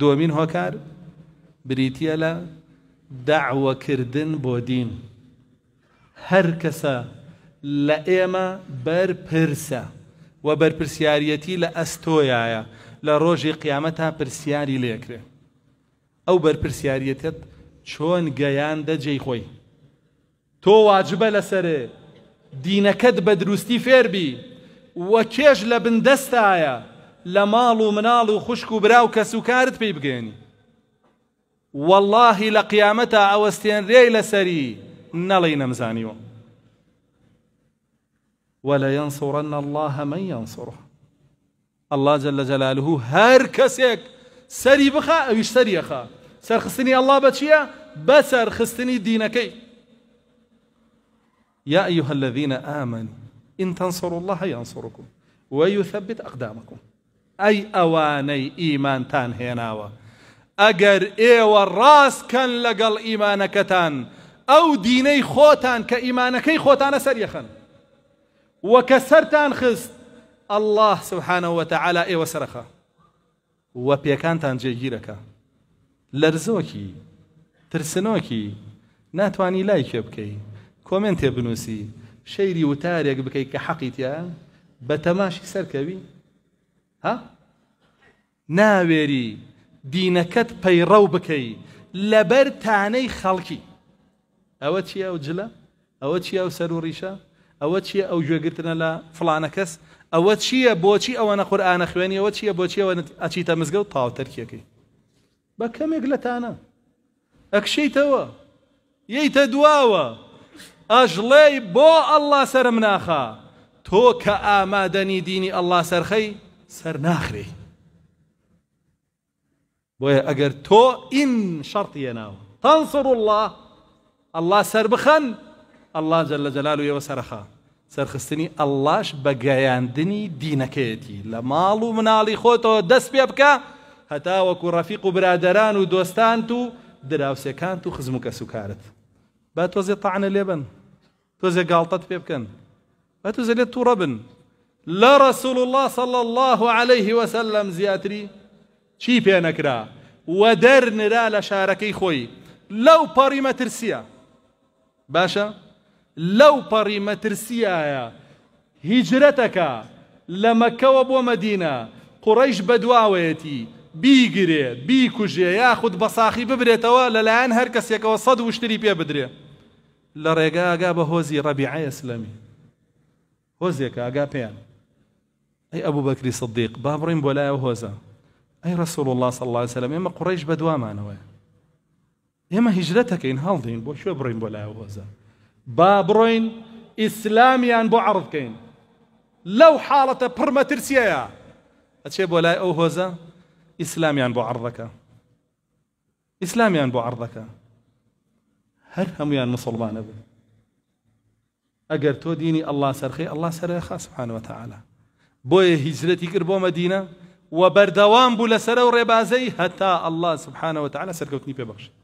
دووەمین هۆکار بریتە لە داعوەکردن بۆ دین هەر کەسە لە ئێمە بەرپرسە و بەرپرسیارەتی لە ئەستۆیایە لە ڕۆژی قیامە تا پرسیاری لێکرێ ئەو بەرپرسیارەتت چۆن گەیان دەجێی خۆی تۆ واجبە لەسەرێ دینەکەت بە دروستی فێربی وە کێش لە بندەستایە لمال ماڵ و مناڵ و خوشک والله برا أوستين کەس و کارت پێی بگەێنی ولا ينصرن الله من ينصره الله جل جلاله هر کەسێک سري بخا او سەریەخا سەرخستنی ئەلله الله بشيا بەسەر خستنی دينك يا أيها الذين آمنوا إن تنصروا الله ينصركم ويثبت أقدامكم ئەی ئەوانەی ئیمانتان هێناوە ئەگەر ئێوە ڕاستکەن لەگەڵ ئیمانەکەتان ئەو دینەی خۆتان کە ئیمانەکەی خۆتانە سەریەخن وەکە سەران خست الله سبحانەوەتە علا ئێوە سەرخە وە پێکانتان جێگیرەکە لەرزۆکی ترسنۆکی ناتانی لای کێ بکەی کۆمنتێ بنووسی شەیری وتارێک بکەیت کە حەقیتیان بە تەماشی سەرکەوی ها؟ ناوێری دینەکەت پەیڕەو بکەی لەبەر تانەی خەڵکی ئەوە چیە ئەو جلە ئەوە چیە ئەو سەر و ڕیشە ئەوە چیە ئەو گوێگرتنە لە فلانە کەس ئەوە چییە بۆچی ئەوە نەخورآانە خوێنی ئەوە چیە بۆچیەوە ئەچیتە مزگە و تاوتەرکیەکەی بە کەمێک لە تانە ئەکشیتەوە یەیتە دواوە ئەژڵێ بۆ ئەللا سرم ناخە تۆ کە ئامادەنی دینی ئەللا سەرخەی سەر ناخری بويا اگر تو ان شرط يناو تنصر الله الله سربخن الله جل جلاله يو سرخا سرخستني اللهش بغياندني دينكيتي لما لو منالي خوتو دس بيبكا هتا وكو رفيق برادران ودوستان تو دراو سكان تو خزمك سكارت با توزي طعن اليبن توزي قالطت بيبكن با توزي لتو ربن لا رسول الله صلى الله عليه وسلم زياتري شي بينك و دەرنرا لە شارەکەی خۆی لەو پەڕی مەترسیە باشە لەو پەڕی مەترسیایە هیجرەتەکە لە مەکەوە بۆ مەدینە قوڕیش بەدواوەتی بیگرێ بیکوژێ یاخود بەساخی ببرێتەوە لەلایەن هەر کەسێکەوە سەد وشتری پێ بدرێ لە ڕێگاگا بە هۆزی ڕەبیعە ئەسلەمی هۆزێکە ئاگا پێیان ئەی ئەبوو بەکری سەدیق با بڕین بۆ لایە هۆزە اي رسول الله صلى الله عليه وسلم اما قريش بدوام انا وياه اما هجرتك ان هالدين بو شو بروين بولا وزا بابروين اسلاميا بو عرض كين لو حالة برما ترسيا اتشي بولا او هوزا اسلاميا بو عرضك اسلاميا بو عرضك هل هم يا مسلمان اگر تو ديني الله سرخي الله سرخي خاص سبحانه وتعالى بو هجرتك كربو مدينه وبردوان بەردەوام بوو لەسەرە و ڕێبازەی هەتا ئەله سبحانەوە تعالا سەرکەوتنی